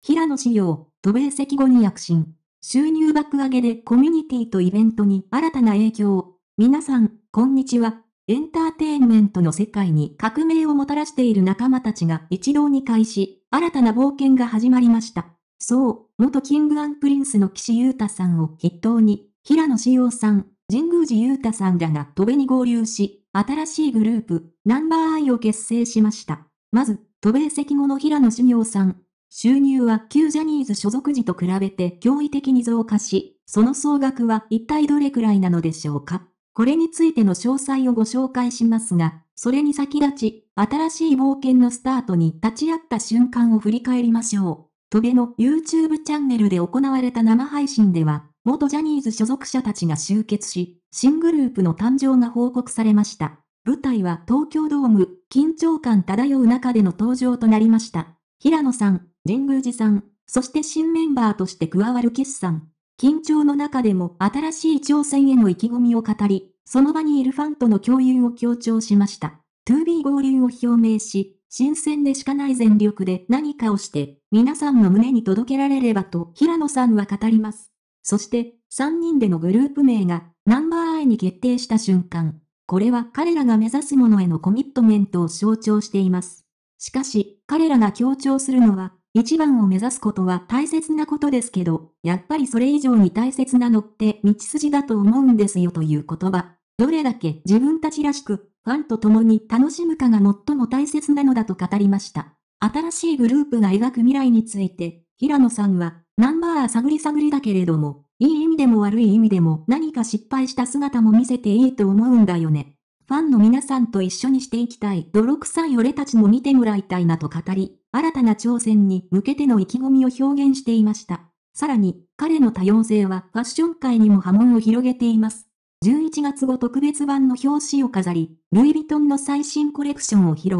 平野紫耀、渡米席後に躍進。収入爆上げでコミュニティとイベントに新たな影響。皆さん、こんにちは。エンターテインメントの世界に革命をもたらしている仲間たちが一堂に会し、新たな冒険が始まりました。そう、元キングアンプリンスの岸優太さんを筆頭に、平野志陽さん、神宮寺優太さんらが渡米に合流し、新しいグループ、ナンバーアイを結成しました。まず、渡米席後の平野志陽さん、収入は旧ジャニーズ所属時と比べて驚異的に増加し、その総額は一体どれくらいなのでしょうかこれについての詳細をご紹介しますが、それに先立ち、新しい冒険のスタートに立ち会った瞬間を振り返りましょう。トベの YouTube チャンネルで行われた生配信では、元ジャニーズ所属者たちが集結し、新グループの誕生が報告されました。舞台は東京ドーム、緊張感漂う中での登場となりました。平野さん、神宮寺さん、そして新メンバーとして加わる決算。緊張の中でも新しい挑戦への意気込みを語り、その場にいるファンとの共有を強調しました。2B 合流を表明し、新鮮でしかない全力で何かをして、皆さんの胸に届けられればと平野さんは語ります。そして、3人でのグループ名が、ナンバーアイに決定した瞬間、これは彼らが目指すものへのコミットメントを象徴しています。しかし、彼らが強調するのは、一番を目指すことは大切なことですけど、やっぱりそれ以上に大切なのって道筋だと思うんですよという言葉。どれだけ自分たちらしく、ファンと共に楽しむかが最も大切なのだと語りました。新しいグループが描く未来について、平野さんは、ナンバー探り探りだけれども、いい意味でも悪い意味でも何か失敗した姿も見せていいと思うんだよね。ファンの皆さんと一緒にしていきたい泥臭い俺たちも見てもらいたいなと語り、新たな挑戦に向けての意気込みを表現していました。さらに、彼の多様性はファッション界にも波紋を広げています。11月後特別版の表紙を飾り、ルイ・ヴィトンの最新コレクションを披露。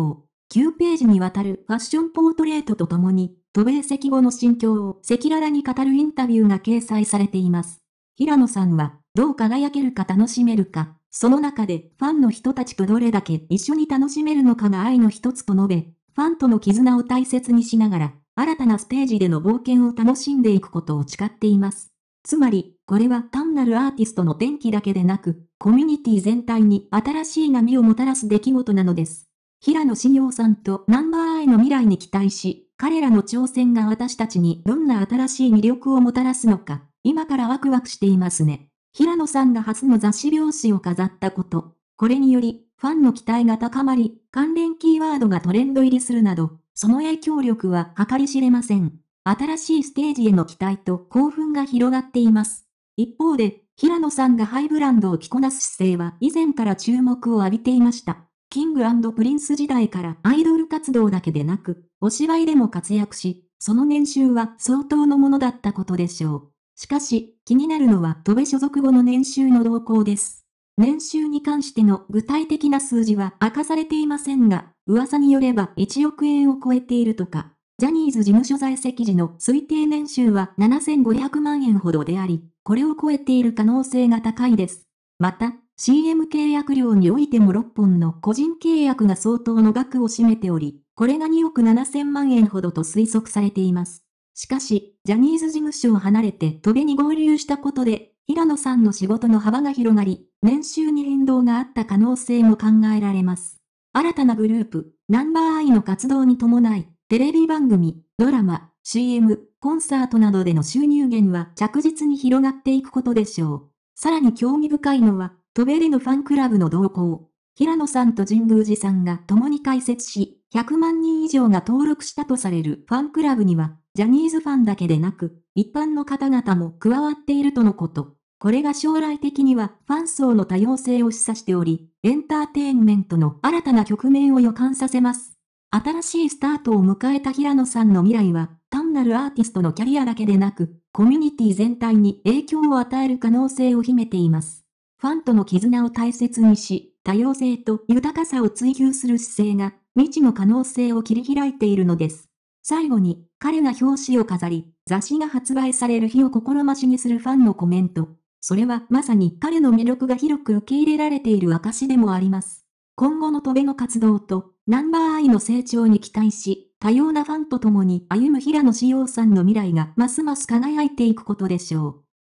9ページにわたるファッションポートレートとともに、渡米席後の心境を赤裸々に語るインタビューが掲載されています。平野さんは、どう輝けるか楽しめるか、その中でファンの人たちとどれだけ一緒に楽しめるのかが愛の一つと述べ、ファンとの絆を大切にしながら、新たなステージでの冒険を楽しんでいくことを誓っています。つまり、これは単なるアーティストの転機だけでなく、コミュニティ全体に新しい波をもたらす出来事なのです。平野志陽さんとナンバーアイの未来に期待し、彼らの挑戦が私たちにどんな新しい魅力をもたらすのか、今からワクワクしていますね。平野さんが初の雑誌表紙を飾ったこと、これにより、ファンの期待が高まり、関連キーワードがトレンド入りするなど、その影響力は計り知れません。新しいステージへの期待と興奮が広がっています。一方で、平野さんがハイブランドを着こなす姿勢は以前から注目を浴びていました。キングプリンス時代からアイドル活動だけでなく、お芝居でも活躍し、その年収は相当のものだったことでしょう。しかし、気になるのは戸部所属後の年収の動向です。年収に関しての具体的な数字は明かされていませんが、噂によれば1億円を超えているとか、ジャニーズ事務所在籍時の推定年収は7500万円ほどであり、これを超えている可能性が高いです。また、CM 契約料においても6本の個人契約が相当の額を占めており、これが2億7000万円ほどと推測されています。しかし、ジャニーズ事務所を離れて飛ベに合流したことで、平野さんの仕事の幅が広がり、年収に変動があった可能性も考えられます。新たなグループ、ナンバーアイの活動に伴い、テレビ番組、ドラマ、CM、コンサートなどでの収入源は着実に広がっていくことでしょう。さらに興味深いのは、飛べでのファンクラブの動向。平野さんと神宮寺さんが共に開設し、100万人以上が登録したとされるファンクラブには、ジャニーズファンだけでなく、一般の方々も加わっているとのこと。これが将来的にはファン層の多様性を示唆しており、エンターテインメントの新たな局面を予感させます。新しいスタートを迎えた平野さんの未来は、単なるアーティストのキャリアだけでなく、コミュニティ全体に影響を与える可能性を秘めています。ファンとの絆を大切にし、多様性と豊かさを追求する姿勢が、未知の可能性を切り開いているのです。最後に、彼が表紙を飾り、雑誌が発売される日を心待ちにするファンのコメント。それはまさに彼の魅力が広く受け入れられている証でもあります。今後の戸辺の活動と、ナンバーアイの成長に期待し、多様なファンと共に歩む平野紫耀さんの未来がますます輝いていくことでしょう。